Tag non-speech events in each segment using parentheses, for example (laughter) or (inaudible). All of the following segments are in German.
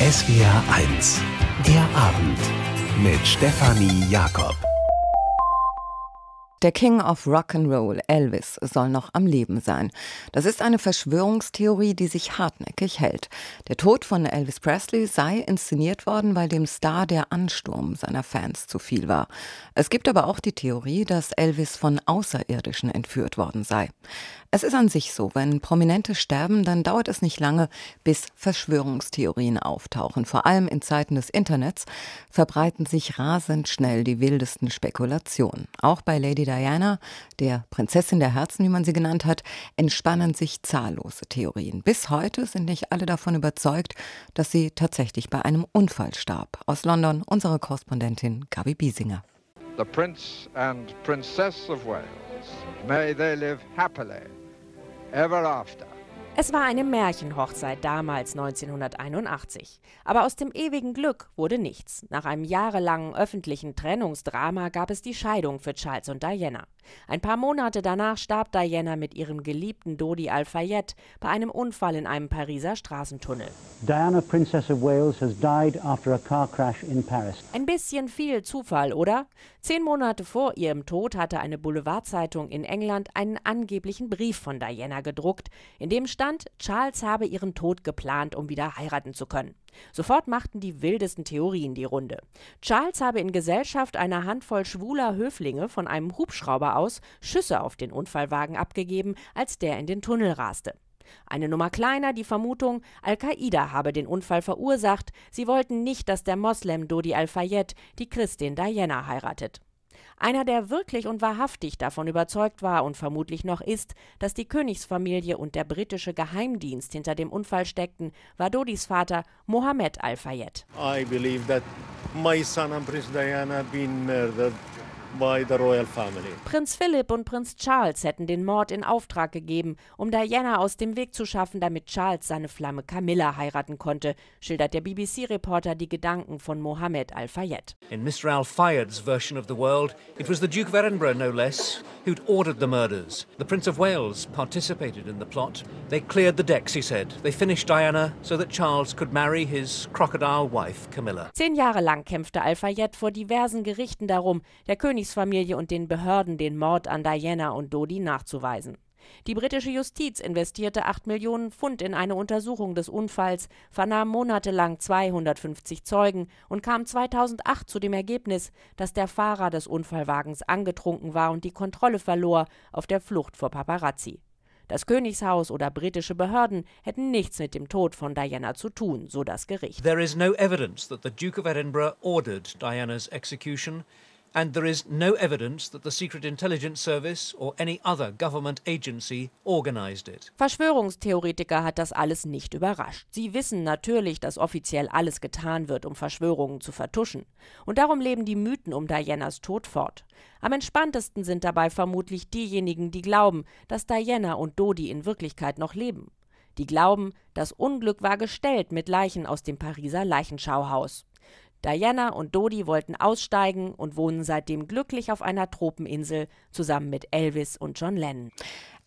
SWR 1, der Abend mit Stefanie Jakob. Der King of Rock'n'Roll, Elvis, soll noch am Leben sein. Das ist eine Verschwörungstheorie, die sich hartnäckig hält. Der Tod von Elvis Presley sei inszeniert worden, weil dem Star der Ansturm seiner Fans zu viel war. Es gibt aber auch die Theorie, dass Elvis von Außerirdischen entführt worden sei. Es ist an sich so, wenn Prominente sterben, dann dauert es nicht lange, bis Verschwörungstheorien auftauchen. Vor allem in Zeiten des Internets verbreiten sich rasend schnell die wildesten Spekulationen. Auch bei Lady Diana, der Prinzessin der Herzen, wie man sie genannt hat, entspannen sich zahllose Theorien. Bis heute sind nicht alle davon überzeugt, dass sie tatsächlich bei einem Unfall starb. Aus London unsere Korrespondentin Gabi Biesinger. The Prince and Princess of Wales, may they live happily ever after. Es war eine Märchenhochzeit damals 1981. Aber aus dem ewigen Glück wurde nichts. Nach einem jahrelangen öffentlichen Trennungsdrama gab es die Scheidung für Charles und Diana. Ein paar Monate danach starb Diana mit ihrem geliebten Dodi Al-Fayed bei einem Unfall in einem Pariser Straßentunnel. Diana, Princess of Wales, has died after a car crash in Paris. Ein bisschen viel Zufall, oder? Zehn Monate vor ihrem Tod hatte eine Boulevardzeitung in England einen angeblichen Brief von Diana gedruckt, in dem stand, Charles habe ihren Tod geplant, um wieder heiraten zu können. Sofort machten die wildesten Theorien die Runde. Charles habe in Gesellschaft einer Handvoll schwuler Höflinge von einem Hubschrauber aus Schüsse auf den Unfallwagen abgegeben, als der in den Tunnel raste. Eine Nummer kleiner die Vermutung, Al-Qaida habe den Unfall verursacht. Sie wollten nicht, dass der Moslem Dodi Al-Fayed die Christin Diana heiratet. Einer, der wirklich und wahrhaftig davon überzeugt war und vermutlich noch ist, dass die Königsfamilie und der britische Geheimdienst hinter dem Unfall steckten, war Dodis Vater Mohammed Al-Fayed. I believe that my son and Princess Diana have Prinz Philipp und Prinz Charles hätten den Mord in Auftrag gegeben, um Diana aus dem Weg zu schaffen, damit Charles seine Flamme Camilla heiraten konnte, schildert der BBC-Reporter die Gedanken von Mohammed Al-Fayed. In Mr. Al-Fayeds version of the world, it was the Duke of Edinburgh, no less, who'd ordered the murders. The Prince of Wales participated in the plot. They cleared the decks, he said. They finished Diana so that Charles could marry his crocodile wife, Camilla. Zehn Jahre lang kämpfte Al-Fayed vor diversen Gerichten darum. Der König Ruiz-Familie und den Behörden den Mord an Diana und Dodi nachzuweisen. Die britische Justiz investierte 8 Millionen Pfund in eine Untersuchung des Unfalls, vernahm monatelang 250 Zeugen und kam 2008 zu dem Ergebnis, dass der Fahrer des Unfallwagens angetrunken war und die Kontrolle verlor auf der Flucht vor Paparazzi. Das Königshaus oder britische Behörden hätten nichts mit dem Tod von Diana zu tun, so das Gericht. There is no evidence that the Duke of Edinburgh ordered Diana's execution and there is no evidence that the Secret Intelligence Service or any other government agency organized it. Verschwörungstheoretiker hat das alles nicht überrascht. Sie wissen natürlich, dass offiziell alles getan wird, um Verschwörungen zu vertuschen. Und darum leben die Mythen um Dianas Tod fort. Am entspanntesten sind dabei vermutlich diejenigen, die glauben, dass Diana und Dodi in Wirklichkeit noch leben. Die glauben, das Unglück war gestellt mit Leichen aus dem Pariser Leichenschauhaus. Diana und Dodi wollten aussteigen und wohnen seitdem glücklich auf einer Tropeninsel zusammen mit Elvis und John Lennon.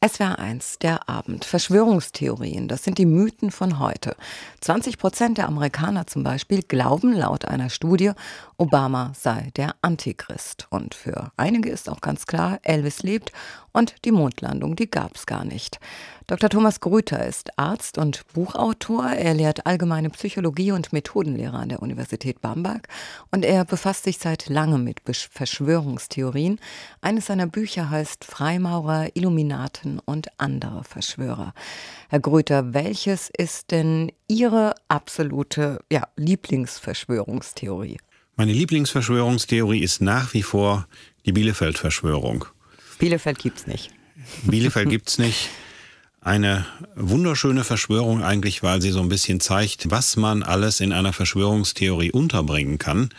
SWR 1, der Abend. Verschwörungstheorien, das sind die Mythen von heute. 20 Prozent der Amerikaner zum Beispiel glauben laut einer Studie, Obama sei der Antichrist. Und für einige ist auch ganz klar, Elvis lebt und die Mondlandung, die gab es gar nicht. Dr. Thomas Grüter ist Arzt und Buchautor. Er lehrt allgemeine Psychologie und Methodenlehre an der Universität Bamberg und er befasst sich seit langem mit Verschwörungstheorien. Eines seiner Bücher heißt Freimaurer, Illuminaten Menschen und andere Verschwörer. Herr Gröter, welches ist denn Ihre absolute ja, Lieblingsverschwörungstheorie? Meine Lieblingsverschwörungstheorie ist nach wie vor die Bielefeld-Verschwörung. Bielefeld gibt's nicht. Bielefeld gibt's nicht. Eine wunderschöne Verschwörung eigentlich, weil sie so ein bisschen zeigt, was man alles in einer Verschwörungstheorie unterbringen kann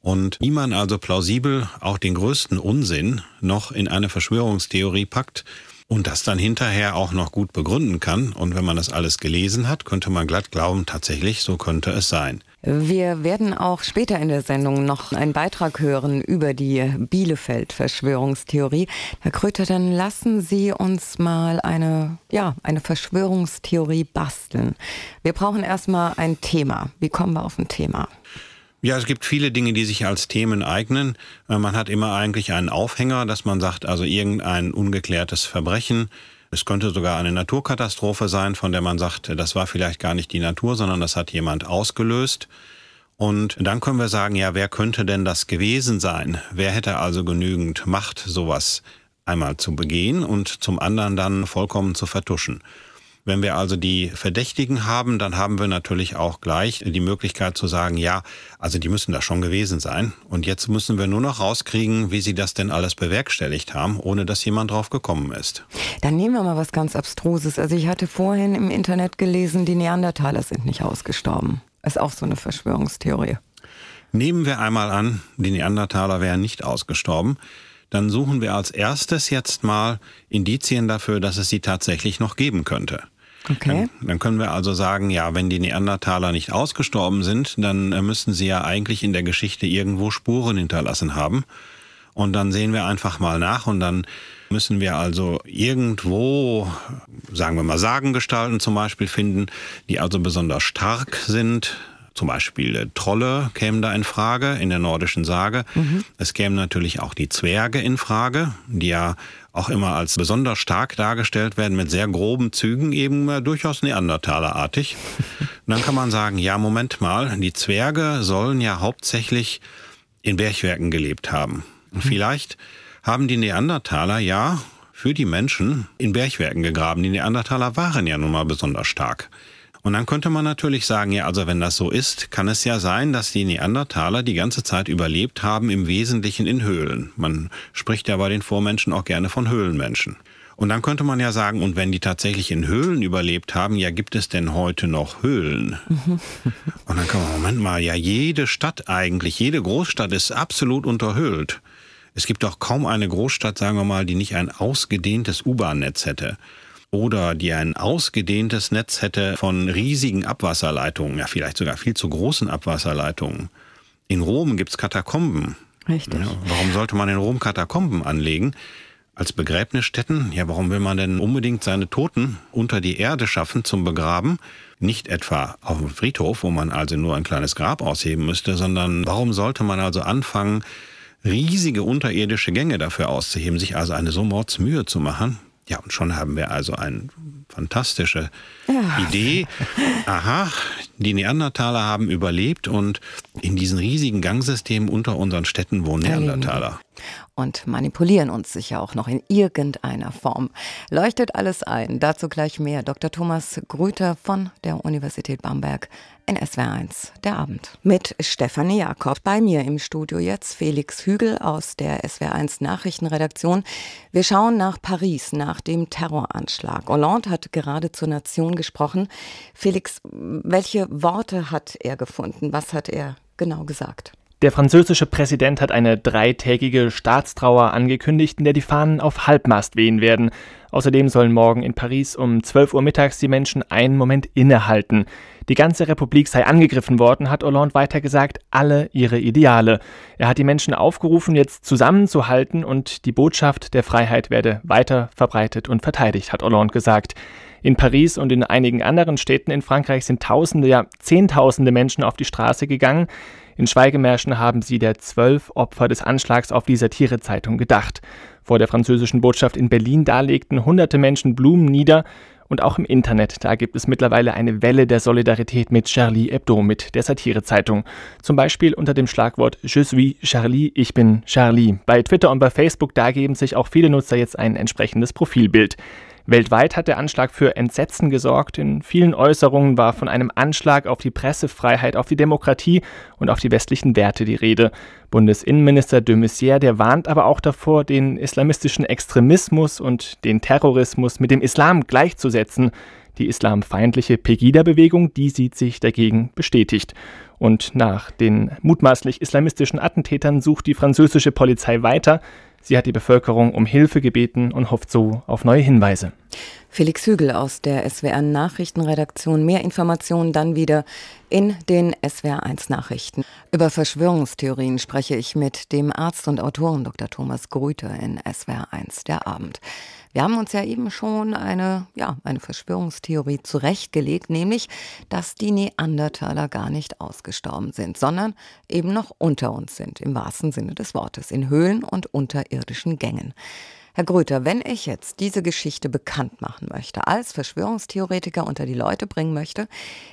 und wie man also plausibel auch den größten Unsinn noch in eine Verschwörungstheorie packt und das dann hinterher auch noch gut begründen kann. Und wenn man das alles gelesen hat, könnte man glatt glauben, tatsächlich, so könnte es sein. Wir werden auch später in der Sendung noch einen Beitrag hören über die Bielefeld-Verschwörungstheorie. Herr Kröter, dann lassen Sie uns mal eine, ja, eine Verschwörungstheorie basteln. Wir brauchen erstmal ein Thema. Wie kommen wir auf ein Thema? Ja, es gibt viele Dinge, die sich als Themen eignen. Äh, man hat immer eigentlich einen Aufhänger, dass man sagt, also irgendein ungeklärtes Verbrechen. Es könnte sogar eine Naturkatastrophe sein, von der man sagt, das war vielleicht gar nicht die Natur, sondern das hat jemand ausgelöst. Und dann können wir sagen, ja, wer könnte denn das gewesen sein? Wer hätte also genügend Macht, sowas einmal zu begehen und zum anderen dann vollkommen zu vertuschen? Wenn wir also die Verdächtigen haben, dann haben wir natürlich auch gleich die Möglichkeit zu sagen, ja, also die müssen da schon gewesen sein. Und jetzt müssen wir nur noch rauskriegen, wie sie das denn alles bewerkstelligt haben, ohne dass jemand drauf gekommen ist. Dann nehmen wir mal was ganz Abstruses. Also ich hatte vorhin im Internet gelesen, die Neandertaler sind nicht ausgestorben. Ist auch so eine Verschwörungstheorie. Nehmen wir einmal an, die Neandertaler wären nicht ausgestorben dann suchen wir als erstes jetzt mal Indizien dafür, dass es sie tatsächlich noch geben könnte. Okay. Dann, dann, können wir also sagen, ja, wenn die Neandertaler nicht ausgestorben sind, dann äh, müssen sie ja eigentlich in der Geschichte irgendwo Spuren hinterlassen haben. Und dann sehen wir einfach mal nach und dann müssen wir also irgendwo, sagen wir mal, Sagengestalten zum Beispiel finden, die also besonders stark sind, zum Beispiel äh, Trolle kämen da in Frage in der nordischen Sage. Mhm. Es kämen natürlich auch die Zwerge in Frage, die ja auch immer als besonders stark dargestellt werden, mit sehr groben Zügen, eben äh, durchaus Neandertalerartig. Und (laughs) dann kann man sagen, ja, Moment mal, die Zwerge sollen ja hauptsächlich in Bergwerken gelebt haben. Und mhm. vielleicht haben die Neandertaler ja für die Menschen in Bergwerken gegraben. Die Neandertaler waren ja nun mal besonders stark. Und dann könnte man natürlich sagen, ja, also wenn das so ist, kann es ja sein, dass die Neandertaler die ganze Zeit überlebt haben, im Wesentlichen in Höhlen. Man spricht ja bei den Vormenschen auch gerne von Höhlenmenschen. Und dann könnte man ja sagen, und wenn die tatsächlich in Höhlen überlebt haben, ja, gibt es denn heute noch Höhlen? (laughs) und dann kann man, Moment mal, ja, jede Stadt eigentlich, jede Großstadt ist absolut unterhöhlt. Es gibt doch kaum eine Großstadt, sagen wir mal, die nicht ein ausgedehntes U-Bahn-Netz hätte oder die ein ausgedehntes Netz hätte von riesigen Abwasserleitungen, ja vielleicht sogar viel zu großen Abwasserleitungen. In Rom gibt es Katakomben. Richtig. Ja, warum sollte man in Rom Katakomben anlegen? Als Begräbnisstätten? Ja, warum will man denn unbedingt seine Toten unter die Erde schaffen zum Begraben? Nicht etwa auf dem Friedhof, wo man also nur ein kleines Grab ausheben müsste, sondern warum sollte man also anfangen, riesige unterirdische Gänge dafür auszuheben, sich also eine so Mordsmühe zu machen? Ja, und schon haben wir also eine fantastische ja. Idee. Aha, die Neandertaler haben überlebt und in diesen riesigen Gangsystemen unter unseren Städten wohnen Neandertaler. Und manipulieren uns sicher auch noch in irgendeiner Form. Leuchtet alles ein. Dazu gleich mehr. Dr. Thomas Grüter von der Universität Bamberg in SWR1 der Abend. Mit Stefanie Jakob bei mir im Studio jetzt Felix Hügel aus der SWR1 Nachrichtenredaktion. Wir schauen nach Paris nach dem Terroranschlag. Hollande hat gerade zur Nation gesprochen. Felix, welche Worte hat er gefunden? Was hat er genau gesagt? Der französische Präsident hat eine dreitägige Staatstrauer angekündigt, in der die Fahnen auf Halbmast wehen werden. Außerdem sollen morgen in Paris um 12 Uhr mittags die Menschen einen Moment innehalten. Die ganze Republik sei angegriffen worden, hat Hollande weitergesagt, alle ihre Ideale. Er hat die Menschen aufgerufen, jetzt zusammenzuhalten und die Botschaft der Freiheit werde weiter verbreitet und verteidigt, hat Hollande gesagt. In Paris und in einigen anderen Städten in Frankreich sind Tausende, ja Zehntausende Menschen auf die Straße gegangen. In Schweigemärschen haben sie der zwölf Opfer des Anschlags auf die Satirezeitung gedacht. Vor der französischen Botschaft in Berlin darlegten hunderte Menschen Blumen nieder. Und auch im Internet, da gibt es mittlerweile eine Welle der Solidarität mit Charlie Hebdo, mit der Satirezeitung. Zum Beispiel unter dem Schlagwort Je suis Charlie, ich bin Charlie. Bei Twitter und bei Facebook, da geben sich auch viele Nutzer jetzt ein entsprechendes Profilbild. Weltweit hat der Anschlag für Entsetzen gesorgt. In vielen Äußerungen war von einem Anschlag auf die Pressefreiheit, auf die Demokratie und auf die westlichen Werte die Rede. Bundesinnenminister de Maizière, der warnt aber auch davor, den islamistischen Extremismus und den Terrorismus mit dem Islam gleichzusetzen. Die islamfeindliche Pegida-Bewegung, die sieht sich dagegen bestätigt. Und nach den mutmaßlich islamistischen Attentätern sucht die französische Polizei weiter. Sie hat die Bevölkerung um Hilfe gebeten und hofft so auf neue Hinweise. Felix Hügel aus der SWR Nachrichtenredaktion. Mehr Informationen dann wieder in den SWR 1 Nachrichten. Über Verschwörungstheorien spreche ich mit dem Arzt und Autoren Dr. Thomas Grüter in SWR 1 der Abend. Wir haben uns ja eben schon eine, ja, eine Verschwörungstheorie zurechtgelegt, nämlich, dass die Neandertaler gar nicht ausgestorben sind, sondern eben noch unter uns sind, im wahrsten Sinne des Wortes, in Höhlen und unterirdischen Gängen. Herr Gröter, wenn ich jetzt diese Geschichte bekannt machen möchte, als Verschwörungstheoretiker unter die Leute bringen möchte,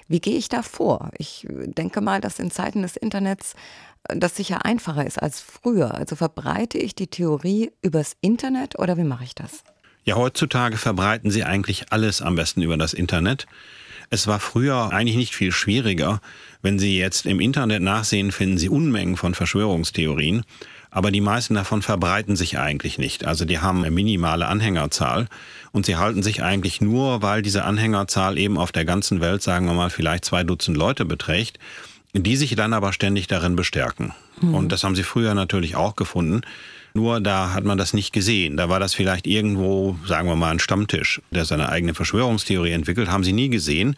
wie gehe ich da vor? Ich denke mal, dass in Zeiten des Internets äh, das sicher einfacher ist als früher. Also verbreite ich die Theorie übers Internet oder wie mache ich das? Ja, heutzutage verbreiten sie eigentlich alles am besten über das Internet. Es war früher eigentlich nicht viel schwieriger. Wenn Sie jetzt im Internet nachsehen, finden Sie Unmengen von Verschwörungstheorien. Aber die meisten davon verbreiten sich eigentlich nicht. Also die haben eine minimale Anhängerzahl. Und sie halten sich eigentlich nur, weil diese Anhängerzahl eben auf der ganzen Welt, sagen wir mal, vielleicht zwei Dutzend Leute beträgt, die sich dann aber ständig darin bestärken. Mhm. Und das haben sie früher natürlich auch gefunden. Nur da hat man das nicht gesehen. Da war das vielleicht irgendwo, sagen wir mal, ein Stammtisch, der seine eigene Verschwörungstheorie entwickelt, haben sie nie gesehen.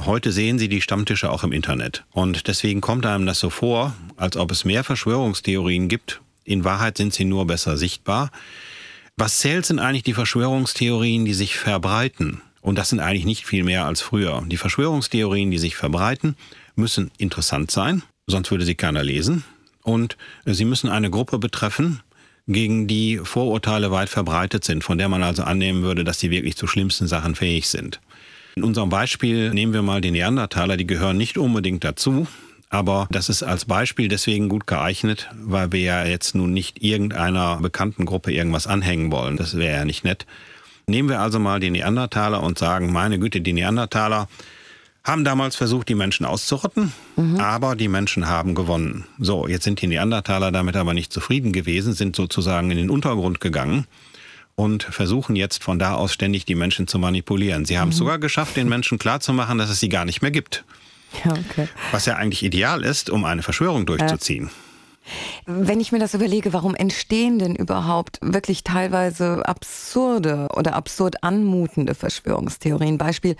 Heute sehen Sie die Stammtische auch im Internet. Und deswegen kommt einem das so vor, als ob es mehr Verschwörungstheorien gibt. In Wahrheit sind sie nur besser sichtbar. Was zählt sind eigentlich die Verschwörungstheorien, die sich verbreiten? Und das sind eigentlich nicht viel mehr als früher. Die Verschwörungstheorien, die sich verbreiten, müssen interessant sein, sonst würde sie keiner lesen. Und sie müssen eine Gruppe betreffen, gegen die Vorurteile weit verbreitet sind, von der man also annehmen würde, dass sie wirklich zu schlimmsten Sachen fähig sind. In unserem Beispiel nehmen wir mal die Neandertaler, die gehören nicht unbedingt dazu. Aber das ist als Beispiel deswegen gut geeignet, weil wir ja jetzt nun nicht irgendeiner bekannten Gruppe irgendwas anhängen wollen. Das wäre ja nicht nett. Nehmen wir also mal die Neandertaler und sagen, meine Güte, die Neandertaler, haben damals versucht, die Menschen auszurotten, mhm. aber die Menschen haben gewonnen. So, jetzt sind die Neandertaler damit aber nicht zufrieden gewesen, sind sozusagen in den Untergrund gegangen und versuchen jetzt von da aus ständig die Menschen zu manipulieren. Sie haben es mhm. sogar geschafft, den Menschen klarzumachen, dass es sie gar nicht mehr gibt. Ja, okay. Was ja eigentlich ideal ist, um eine Verschwörung durchzuziehen. Äh. Wenn ich mir das überlege, warum entstehen denn überhaupt wirklich teilweise absurde oder absurd anmutende Verschwörungstheorien? Beispiel,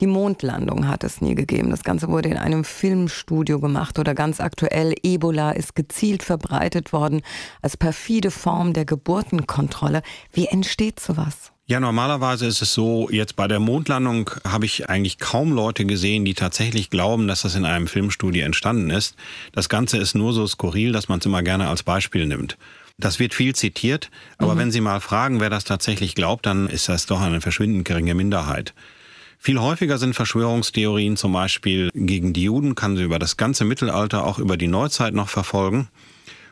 die Mondlandung hat es nie gegeben. Das Ganze wurde in einem Filmstudio gemacht oder ganz aktuell, Ebola ist gezielt verbreitet worden als perfide Form der Geburtenkontrolle. Wie entsteht sowas? Ja, normalerweise ist es so, jetzt bei der Mondlandung habe ich eigentlich kaum Leute gesehen, die tatsächlich glauben, dass das in einem Filmstudio entstanden ist. Das Ganze ist nur so skurril, dass man es immer gerne als Beispiel nimmt. Das wird viel zitiert, aber mhm. wenn Sie mal fragen, wer das tatsächlich glaubt, dann ist das doch eine verschwindend geringe Minderheit. Viel häufiger sind Verschwörungstheorien zum Beispiel gegen die Juden, kann sie über das ganze Mittelalter, auch über die Neuzeit noch verfolgen,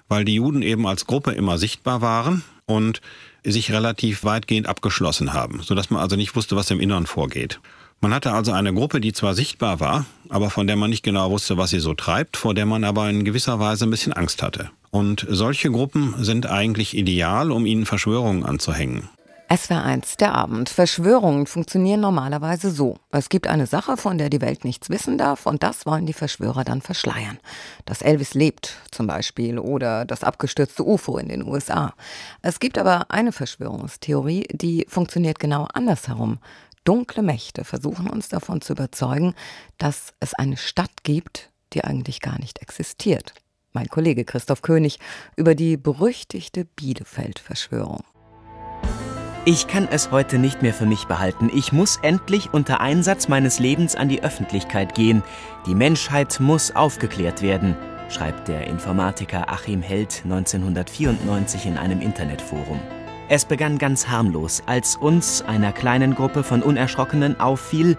weil die Juden eben als Gruppe immer sichtbar waren und sich relativ weitgehend abgeschlossen haben, sodass man also nicht wusste, was im Innern vorgeht. Man hatte also eine Gruppe, die zwar sichtbar war, aber von der man nicht genau wusste, was sie so treibt, vor der man aber in gewisser Weise ein bisschen Angst hatte. Und solche Gruppen sind eigentlich ideal, um ihnen Verschwörungen anzuhängen. Es war eins der Abend. Verschwörungen funktionieren normalerweise so. Es gibt eine Sache, von der die Welt nichts wissen darf und das wollen die Verschwörer dann verschleiern. Dass Elvis lebt zum Beispiel oder das abgestürzte UFO in den USA. Es gibt aber eine Verschwörungstheorie, die funktioniert genau andersherum. Dunkle Mächte versuchen uns davon zu überzeugen, dass es eine Stadt gibt, die eigentlich gar nicht existiert. Mein Kollege Christoph König über die berüchtigte Bielefeld-Verschwörung. Ich kann es heute nicht mehr für mich behalten. Ich muss endlich unter Einsatz meines Lebens an die Öffentlichkeit gehen. Die Menschheit muss aufgeklärt werden, schreibt der Informatiker Achim Held 1994 in einem Internetforum. Es begann ganz harmlos, als uns, einer kleinen Gruppe von Unerschrockenen, auffiel,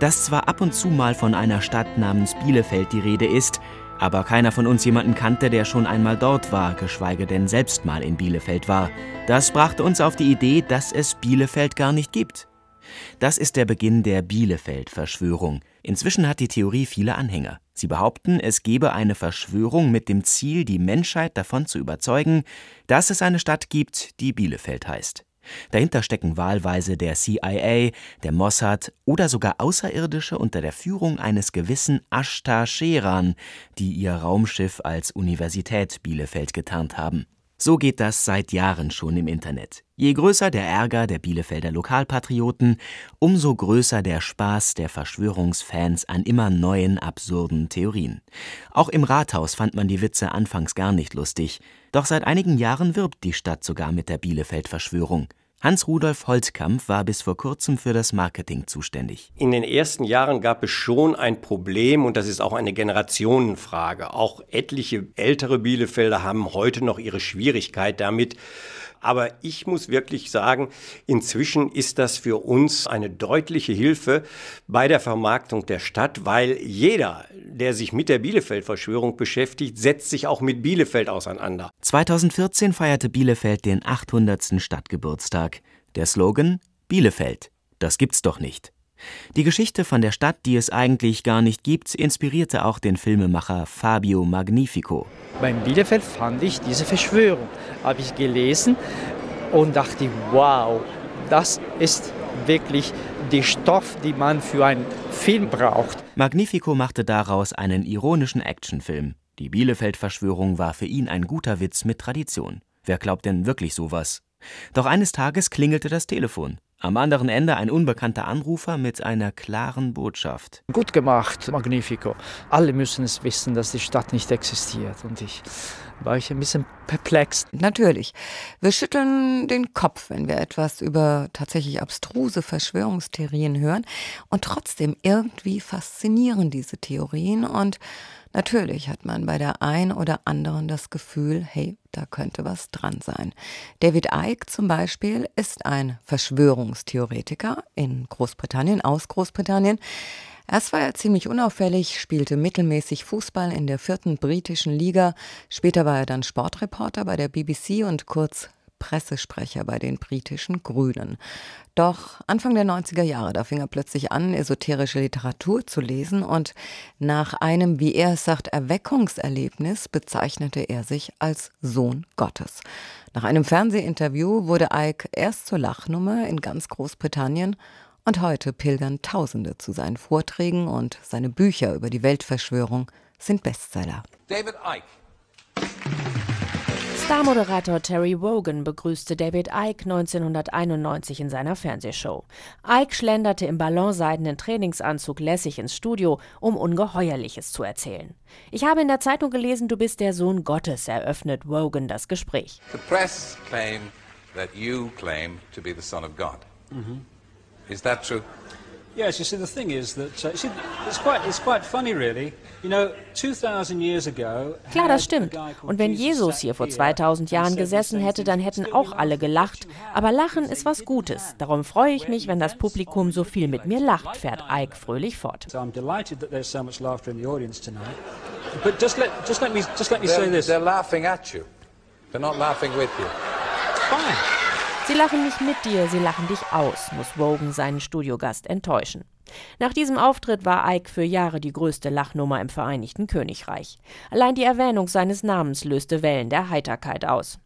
dass zwar ab und zu mal von einer Stadt namens Bielefeld die Rede ist, aber keiner von uns jemanden kannte, der schon einmal dort war, geschweige denn selbst mal in Bielefeld war. Das brachte uns auf die Idee, dass es Bielefeld gar nicht gibt. Das ist der Beginn der Bielefeld-Verschwörung. Inzwischen hat die Theorie viele Anhänger. Sie behaupten, es gebe eine Verschwörung mit dem Ziel, die Menschheit davon zu überzeugen, dass es eine Stadt gibt, die Bielefeld heißt. Dahinter stecken wahlweise der CIA, der Mossad oder sogar Außerirdische unter der Führung eines gewissen Ashtar Scheran, die ihr Raumschiff als Universität Bielefeld getarnt haben so geht das seit Jahren schon im Internet. Je größer der Ärger der Bielefelder Lokalpatrioten, umso größer der Spaß der Verschwörungsfans an immer neuen absurden Theorien. Auch im Rathaus fand man die Witze anfangs gar nicht lustig, doch seit einigen Jahren wirbt die Stadt sogar mit der Bielefeld-Verschwörung Hans-Rudolf Holzkampf war bis vor kurzem für das Marketing zuständig. In den ersten Jahren gab es schon ein Problem und das ist auch eine Generationenfrage. Auch etliche ältere Bielefelder haben heute noch ihre Schwierigkeit damit, aber ich muss wirklich sagen, inzwischen ist das für uns eine deutliche Hilfe bei der Vermarktung der Stadt, weil jeder, der sich mit der Bielefeld-Verschwörung beschäftigt, setzt sich auch mit Bielefeld auseinander. 2014 feierte Bielefeld den 800. Stadtgeburtstag. Der Slogan Bielefeld, das gibt's doch nicht. Die Geschichte von der Stadt, die es eigentlich gar nicht gibt, inspirierte auch den Filmemacher Fabio Magnifico. Beim Bielefeld fand ich diese Verschwörung, habe ich gelesen und dachte, wow, das ist wirklich der Stoff, den man für einen Film braucht. Magnifico machte daraus einen ironischen Actionfilm. Die Bielefeld-Verschwörung war für ihn ein guter Witz mit Tradition. Wer glaubt denn wirklich sowas? Doch eines Tages klingelte das Telefon. Am anderen Ende ein unbekannter Anrufer mit einer klaren Botschaft. Gut gemacht, Magnifico. Alle müssen es wissen, dass die Stadt nicht existiert. Und ich war ich ein bisschen perplex. Natürlich. Wir schütteln den Kopf, wenn wir etwas über tatsächlich abstruse Verschwörungstheorien hören. Und trotzdem irgendwie faszinieren diese Theorien. Und natürlich hat man bei der einen oder anderen das Gefühl, hey, da könnte was dran sein. David Icke zum Beispiel ist ein Verschwörungstheoretiker in Großbritannien, aus Großbritannien. Erst war er ziemlich unauffällig, spielte mittelmäßig Fußball in der vierten britischen Liga. Später war er dann Sportreporter bei der BBC und kurz Pressesprecher bei den britischen Grünen. Doch Anfang der 90er Jahre, da fing er plötzlich an, esoterische Literatur zu lesen und nach einem, wie er es sagt, Erweckungserlebnis bezeichnete er sich als Sohn Gottes. Nach einem Fernsehinterview wurde Ike erst zur Lachnummer in ganz Großbritannien und heute pilgern Tausende zu seinen Vorträgen und seine Bücher über die Weltverschwörung sind Bestseller. David Ike. Star-Moderator Terry Wogan begrüßte David Icke 1991 in seiner Fernsehshow. Icke schlenderte im ballonseidenen Trainingsanzug lässig ins Studio, um Ungeheuerliches zu erzählen. Ich habe in der Zeitung gelesen, du bist der Sohn Gottes, eröffnet Wogan das Gespräch. The press claim that you claim to be the son of God. Mhm. Is that true? Yes, you see, the thing is that uh, see, it's, quite, it's quite funny, really. You know, 2000 years ago, Klar, das stimmt. Und wenn Jesus hier vor 2000 Jahren gesessen hätte, dann hätten auch alle gelacht. Aber Lachen ist was Gutes. Darum freue ich mich, wenn das Publikum so viel mit mir lacht, fährt Ike fröhlich fort. So I'm delighted that there's so much laughter in the audience tonight. But just let, just let me, just let me they're, say this. They're laughing at you. They're not laughing with you. Fine. Sie lachen nicht mit dir, sie lachen dich aus, muss Wogan seinen Studiogast enttäuschen. Nach diesem Auftritt war Ike für Jahre die größte Lachnummer im Vereinigten Königreich. Allein die Erwähnung seines Namens löste Wellen der Heiterkeit aus.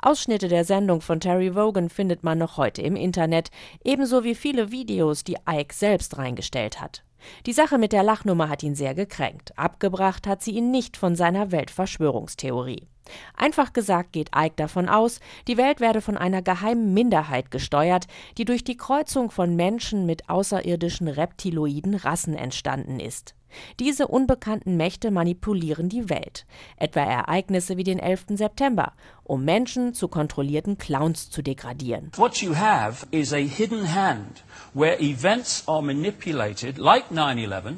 Ausschnitte der Sendung von Terry Wogan findet man noch heute im Internet, ebenso wie viele Videos, die Ike selbst reingestellt hat. Die Sache mit der Lachnummer hat ihn sehr gekränkt. Abgebracht hat sie ihn nicht von seiner Weltverschwörungstheorie. Einfach gesagt geht Eick davon aus, die Welt werde von einer geheimen Minderheit gesteuert, die durch die Kreuzung von Menschen mit außerirdischen reptiloiden Rassen entstanden ist. Diese unbekannten Mächte manipulieren die Welt, etwa Ereignisse wie den 11. September, um Menschen zu kontrollierten Clowns zu degradieren. What you have is a hidden hand where events are manipulated like 9/11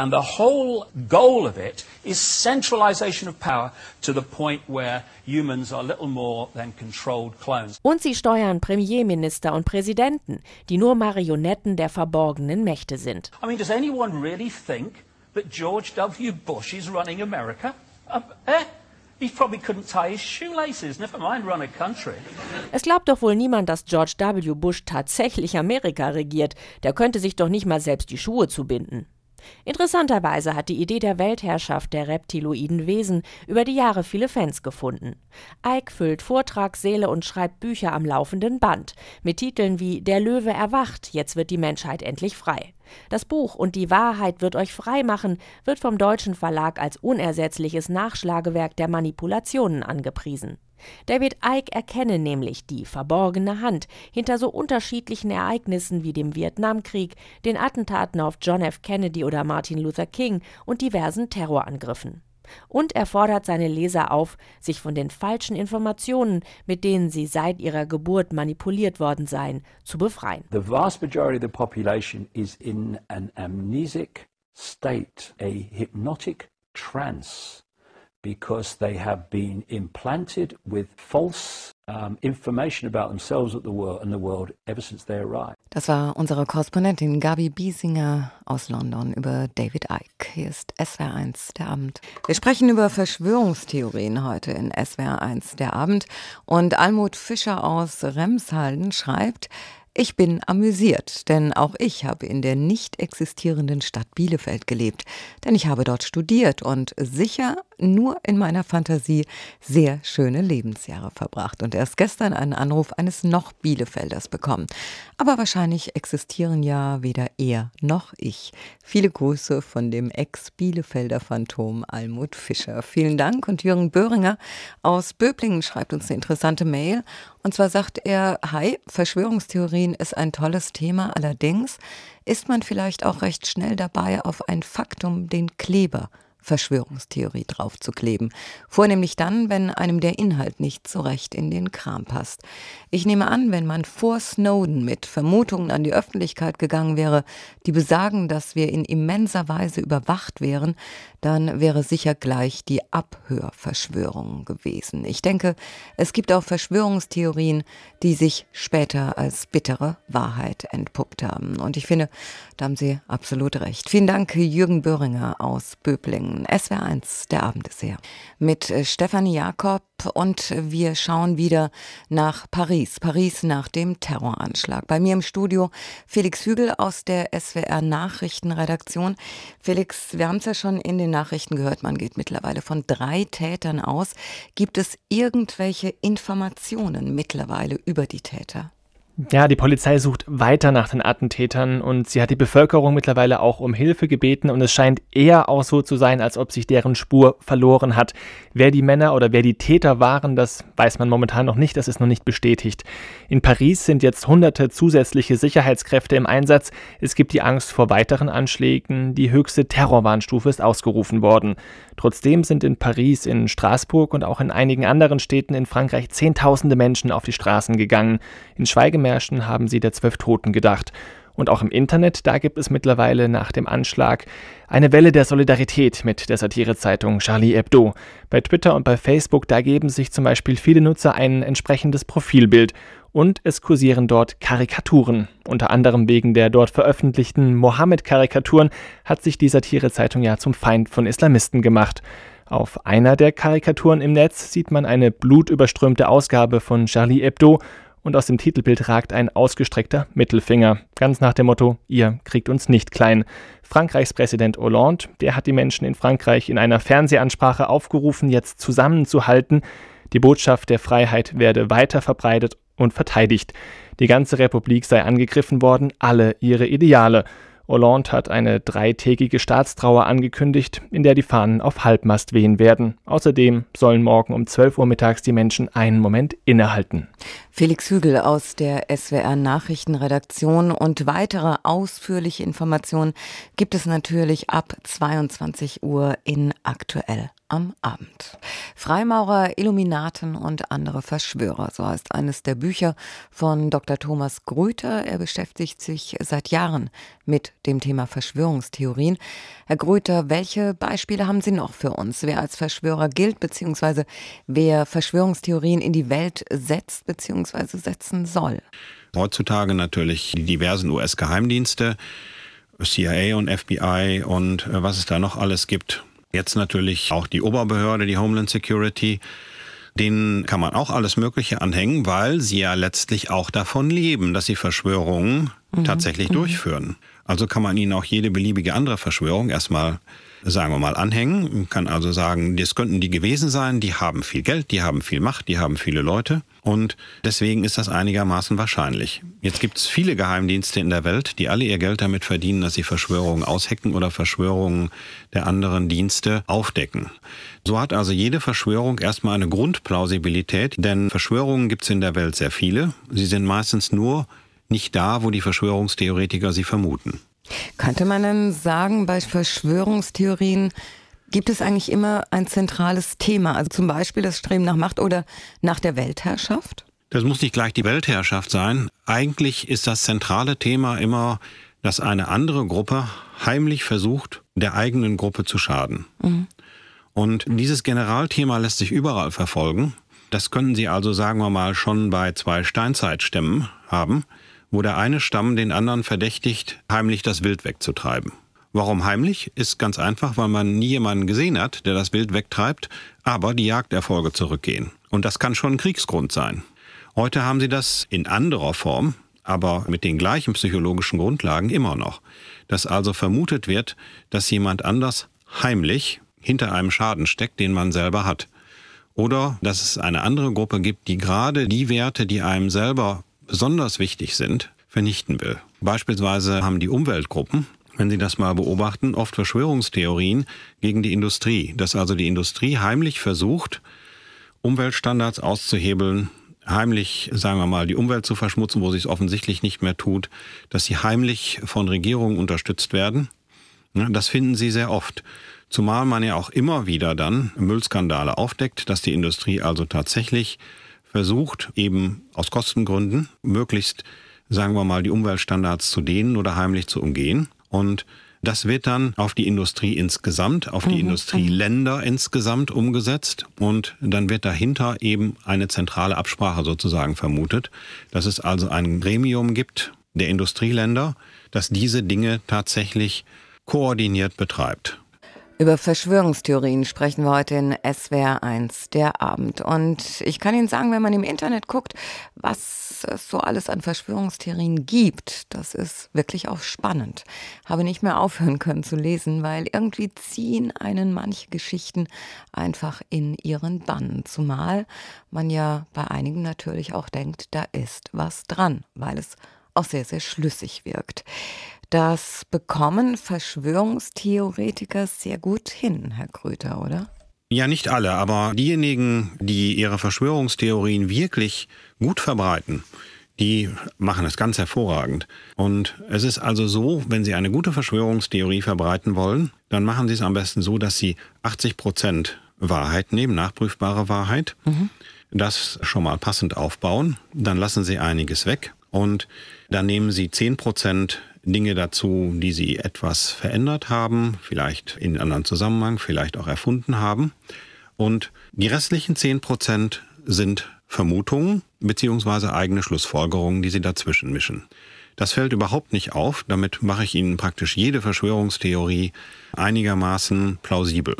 And the whole goal of it is centralization of power to the point where humans are little more than controlled clones. Und sie steuern Premierminister und Präsidenten, die nur Marionetten der verborgenen Mächte sind. I mean, does anyone really think that George W. Bush is running America? Uh, eh? He probably couldn't tie his shoelaces, never mind run a country. Es glaubt doch wohl niemand, dass George W. Bush tatsächlich Amerika regiert. Der könnte sich doch nicht mal selbst die Schuhe zubinden. Interessanterweise hat die Idee der Weltherrschaft der reptiloiden Wesen über die Jahre viele Fans gefunden. Eick füllt Vortragssäle und schreibt Bücher am laufenden Band mit Titeln wie Der Löwe erwacht, jetzt wird die Menschheit endlich frei. Das Buch und die Wahrheit wird euch frei machen wird vom deutschen Verlag als unersetzliches Nachschlagewerk der Manipulationen angepriesen. David Icke erkenne nämlich die verborgene Hand hinter so unterschiedlichen Ereignissen wie dem Vietnamkrieg, den Attentaten auf John F. Kennedy oder Martin Luther King und diversen Terrorangriffen. Und er fordert seine Leser auf, sich von den falschen Informationen, mit denen sie seit ihrer Geburt manipuliert worden seien, zu befreien. The vast majority of the population is in an amnesic state, a hypnotic trance because they have been implanted with false um, information about themselves at the world and the world ever since they arrived. Das war unsere Korrespondentin Gabi Biesinger aus London über David Icke. Hier ist SWR1 der Abend. Wir sprechen über Verschwörungstheorien heute in SWR1 der Abend und Almut Fischer aus Remshalden schreibt, ich bin amüsiert, denn auch ich habe in der nicht existierenden Stadt Bielefeld gelebt, denn ich habe dort studiert und sicher nur in meiner Fantasie sehr schöne Lebensjahre verbracht und erst gestern einen Anruf eines noch Bielefelders bekommen. Aber wahrscheinlich existieren ja weder er noch ich. Viele Grüße von dem Ex-Bielefelder Phantom Almut Fischer. Vielen Dank und Jürgen Böhringer aus Böblingen schreibt uns eine interessante Mail und zwar sagt er, hi, Verschwörungstheorien ist ein tolles Thema, allerdings ist man vielleicht auch recht schnell dabei, auf ein Faktum den Kleber Verschwörungstheorie draufzukleben. Vornehmlich dann, wenn einem der Inhalt nicht so recht in den Kram passt. Ich nehme an, wenn man vor Snowden mit Vermutungen an die Öffentlichkeit gegangen wäre, die besagen, dass wir in immenser Weise überwacht wären, dann wäre sicher gleich die Abhörverschwörung gewesen. Ich denke, es gibt auch Verschwörungstheorien, die sich später als bittere Wahrheit entpuppt haben. Und ich finde, da haben Sie absolut recht. Vielen Dank, Jürgen Böhringer aus Böbling. Morgen, SWR1, der Abend ist her. Mit äh, Stefanie Jakob und wir schauen wieder nach Paris. Paris nach dem Terroranschlag. Bei mir im Studio Felix Hügel aus der SWR Nachrichtenredaktion. Felix, wir haben es ja schon in den Nachrichten gehört, man geht mittlerweile von drei Tätern aus. Gibt es irgendwelche Informationen mittlerweile über die Täter? Ja, die Polizei sucht weiter nach den Attentätern und sie hat die Bevölkerung mittlerweile auch um Hilfe gebeten und es scheint eher auch so zu sein, als ob sich deren Spur verloren hat. Wer die Männer oder wer die Täter waren, das weiß man momentan noch nicht, das ist noch nicht bestätigt. In Paris sind jetzt hunderte zusätzliche Sicherheitskräfte im Einsatz. Es gibt die Angst vor weiteren Anschlägen, die höchste Terrorwarnstufe ist ausgerufen worden. Trotzdem sind in Paris, in Straßburg und auch in einigen anderen Städten in Frankreich zehntausende Menschen auf die Straßen gegangen. In Schweigemessen Massenmärschen haben sie der zwölf Toten gedacht. Und auch im Internet, da gibt es mittlerweile nach dem Anschlag eine Welle der Solidarität mit der Satirezeitung Charlie Hebdo. Bei Twitter und bei Facebook, da geben sich zum Beispiel viele Nutzer ein entsprechendes Profilbild und es kursieren dort Karikaturen. Unter anderem wegen der dort veröffentlichten Mohammed-Karikaturen hat sich die Satirezeitung ja zum Feind von Islamisten gemacht. Auf einer der Karikaturen im Netz sieht man eine blutüberströmte Ausgabe von Charlie Hebdo und aus dem Titelbild ragt ein ausgestreckter Mittelfinger. Ganz nach dem Motto, ihr kriegt uns nicht klein. Frankreichs Präsident Hollande, der hat die Menschen in Frankreich in einer Fernsehansprache aufgerufen, jetzt zusammenzuhalten. Die Botschaft der Freiheit werde weiter verbreitet und verteidigt. Die ganze Republik sei angegriffen worden, alle ihre Ideale. Hollande hat eine dreitägige Staatstrauer angekündigt, in der die Fahnen auf Halbmast wehen werden. Außerdem sollen morgen um 12 Uhr mittags die Menschen einen Moment innehalten. Felix Hügel aus der SWR Nachrichtenredaktion und weitere ausführliche Informationen gibt es natürlich ab 22 Uhr in aktuell am Abend. Freimaurer, Illuminaten und andere Verschwörer, so heißt eines der Bücher von Dr. Thomas Grüter. Er beschäftigt sich seit Jahren mit dem Thema Verschwörungstheorien. Herr Grüter, welche Beispiele haben Sie noch für uns, wer als Verschwörer gilt, beziehungsweise wer Verschwörungstheorien in die Welt setzt, beziehungsweise setzen soll? Heutzutage natürlich die diversen US-Geheimdienste. CIA und FBI und äh, was es da noch alles gibt, Jetzt natürlich auch die Oberbehörde, die Homeland Security. Denen kann man auch alles Mögliche anhängen, weil sie ja letztlich auch davon leben, dass sie Verschwörungen mhm. tatsächlich mhm. durchführen. Also kann man ihnen auch jede beliebige andere Verschwörung erstmal, sagen wir mal, anhängen. Man kann also sagen, das könnten die gewesen sein, die haben viel Geld, die haben viel Macht, die haben viele Leute. Und deswegen ist das einigermaßen wahrscheinlich. Jetzt gibt es viele Geheimdienste in der Welt, die alle ihr Geld damit verdienen, dass sie Verschwörungen aushecken oder Verschwörungen der anderen Dienste aufdecken. So hat also jede Verschwörung erstmal eine Grundplausibilität, denn Verschwörungen gibt es in der Welt sehr viele. Sie sind meistens nur nicht da, wo die Verschwörungstheoretiker sie vermuten. Könnte man denn sagen, bei Verschwörungstheorien gibt es eigentlich immer ein zentrales Thema, also zum Beispiel das Streben nach Macht oder nach der Weltherrschaft? Das muss nicht gleich die Weltherrschaft sein. Eigentlich ist das zentrale Thema immer, dass eine andere Gruppe heimlich versucht, der eigenen Gruppe zu schaden. Mhm. Und dieses Generalthema lässt sich überall verfolgen. Das können Sie also, sagen wir mal, schon bei zwei Steinzeitstämmen haben wo der eine Stamm den anderen verdächtigt, heimlich das Wild wegzutreiben. Warum heimlich? Ist ganz einfach, weil man nie jemanden gesehen hat, der das Wild wegtreibt, aber die Jagderfolge zurückgehen. Und das kann schon ein Kriegsgrund sein. Heute haben sie das in anderer Form, aber mit den gleichen psychologischen Grundlagen immer noch. Dass also vermutet wird, dass jemand anders heimlich hinter einem Schaden steckt, den man selber hat. Oder dass es eine andere Gruppe gibt, die gerade die Werte, die einem selber besonders wichtig sind, vernichten will. Beispielsweise haben die Umweltgruppen, wenn Sie das mal beobachten, oft Verschwörungstheorien gegen die Industrie, dass also die Industrie heimlich versucht, Umweltstandards auszuhebeln, heimlich, sagen wir mal, die Umwelt zu verschmutzen, wo sie es offensichtlich nicht mehr tut, dass sie heimlich von Regierungen unterstützt werden. Das finden Sie sehr oft. Zumal man ja auch immer wieder dann Müllskandale aufdeckt, dass die Industrie also tatsächlich versucht, eben aus Kostengründen möglichst, sagen wir mal, die Umweltstandards zu dehnen oder heimlich zu umgehen. Und das wird dann auf die Industrie insgesamt, auf die mhm. Industrieländer insgesamt umgesetzt und dann wird dahinter eben eine zentrale Absprache sozusagen vermutet, dass es also ein Gremium gibt der Industrieländer, das diese Dinge tatsächlich koordiniert betreibt. Über Verschwörungstheorien sprechen wir heute in SWR 1 der Abend. Und ich kann Ihnen sagen, wenn man im Internet guckt, was es so alles an Verschwörungstheorien gibt, das ist wirklich auch spannend. Habe nicht mehr aufhören können zu lesen, weil irgendwie ziehen einen manche Geschichten einfach in ihren Bann. Zumal man ja bei einigen natürlich auch denkt, da ist was dran, weil es auch sehr, sehr schlüssig wirkt. Das bekommen Verschwörungstheoretiker sehr gut hin, Herr Kröter, oder? Ja, nicht alle, aber diejenigen, die ihre Verschwörungstheorien wirklich gut verbreiten, die machen es ganz hervorragend. Und es ist also so, wenn Sie eine gute Verschwörungstheorie verbreiten wollen, dann machen Sie es am besten so, dass Sie 80 Prozent Wahrheit nehmen, nachprüfbare Wahrheit, mhm. das schon mal passend aufbauen, dann lassen Sie einiges weg und dann nehmen Sie 10 Prozent Dinge dazu, die sie etwas verändert haben, vielleicht in einem anderen Zusammenhang, vielleicht auch erfunden haben. Und die restlichen 10% sind Vermutungen bzw. eigene Schlussfolgerungen, die sie dazwischen mischen. Das fällt überhaupt nicht auf, damit mache ich Ihnen praktisch jede Verschwörungstheorie einigermaßen plausibel.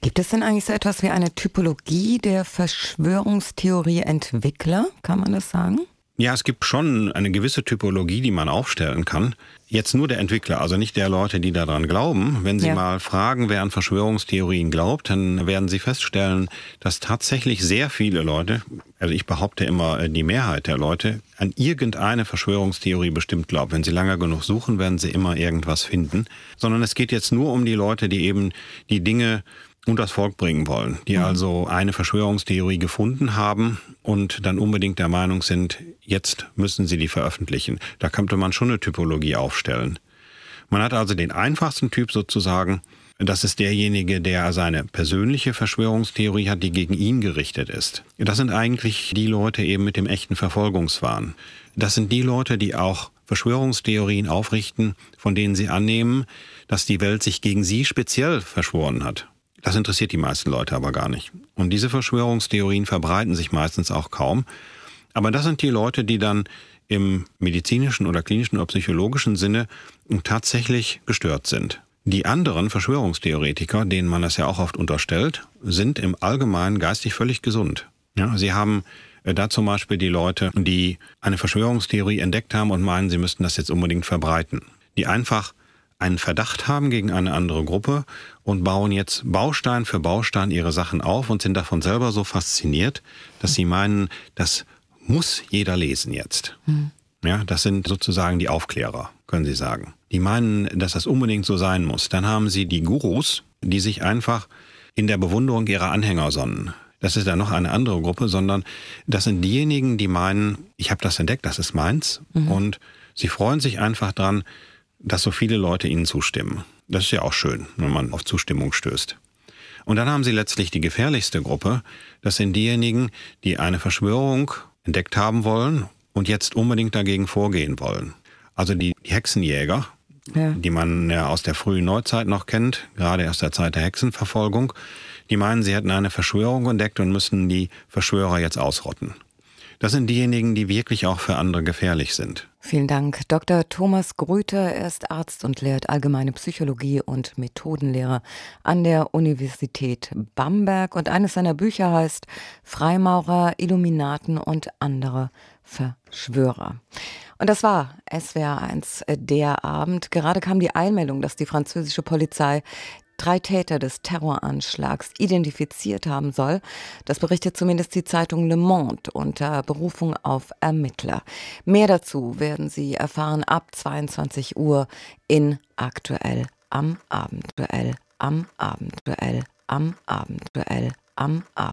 Gibt es denn eigentlich so etwas wie eine Typologie der Verschwörungstheorieentwickler? Kann man das sagen? Ja, es gibt schon eine gewisse Typologie, die man aufstellen kann. Jetzt nur der Entwickler, also nicht der Leute, die daran glauben. Wenn Sie ja. mal fragen, wer an Verschwörungstheorien glaubt, dann werden Sie feststellen, dass tatsächlich sehr viele Leute, also ich behaupte immer äh, die Mehrheit der Leute, an irgendeine Verschwörungstheorie bestimmt glaubt. Wenn Sie lange genug suchen, werden Sie immer irgendwas finden. Sondern es geht jetzt nur um die Leute, die eben die Dinge und das Volk bringen wollen, die mhm. also eine Verschwörungstheorie gefunden haben und dann unbedingt der Meinung sind, jetzt müssen sie die veröffentlichen. Da könnte man schon eine Typologie aufstellen. Man hat also den einfachsten Typ sozusagen, das ist derjenige, der seine persönliche Verschwörungstheorie hat, die gegen ihn gerichtet ist. Das sind eigentlich die Leute eben mit dem echten Verfolgungswahn. Das sind die Leute, die auch Verschwörungstheorien aufrichten, von denen sie annehmen, dass die Welt sich gegen sie speziell verschworen hat. Das interessiert die meisten Leute aber gar nicht. Und diese Verschwörungstheorien verbreiten sich meistens auch kaum. Aber das sind die Leute, die dann im medizinischen oder klinischen oder psychologischen Sinne tatsächlich gestört sind. Die anderen Verschwörungstheoretiker, denen man das ja auch oft unterstellt, sind im Allgemeinen geistig völlig gesund. Ja, sie haben äh, da zum Beispiel die Leute, die eine Verschwörungstheorie entdeckt haben und meinen, sie müssten das jetzt unbedingt verbreiten. Die einfach einen Verdacht haben gegen eine andere Gruppe und bauen jetzt Baustein für Baustein ihre Sachen auf und sind davon selber so fasziniert, dass sie meinen, das muss jeder lesen jetzt. Hm. Ja, das sind sozusagen die Aufklärer, können Sie sagen. Die meinen, dass das unbedingt so sein muss. Dann haben Sie die Gurus, die sich einfach in der Bewunderung ihrer Anhänger sonnen. Das ist dann noch eine andere Gruppe, sondern das sind diejenigen, die meinen, ich habe das entdeckt, das ist meins. Mhm. Und sie freuen sich einfach dran, dass so viele Leute ihnen zustimmen. Das ist ja auch schön, wenn man auf Zustimmung stößt. Und dann haben sie letztlich die gefährlichste Gruppe. Das sind diejenigen, die eine Verschwörung entdeckt haben wollen und jetzt unbedingt dagegen vorgehen wollen. Also die Hexenjäger, ja. die man ja aus der frühen Neuzeit noch kennt, gerade aus der Zeit der Hexenverfolgung, die meinen, sie hätten eine Verschwörung entdeckt und müssen die Verschwörer jetzt ausrotten. Das sind diejenigen, die wirklich auch für andere gefährlich sind. Vielen Dank. Dr. Thomas Grüter, ist Arzt und lehrt allgemeine Psychologie und Methodenlehre an der Universität Bamberg. Und eines seiner Bücher heißt Freimaurer, Illuminaten und andere Verschwörer. Und das war SWR1 äh, der Abend. Gerade kam die Einmeldung, dass die französische Polizei drei Täter des Terroranschlags identifiziert haben soll. Das berichtet zumindest die Zeitung Le Monde unter Berufung auf Ermittler. Mehr dazu werden Sie erfahren ab 22 Uhr in Aktuell am Abendduell, am Abendduell, am Abendduell, am Abendduell.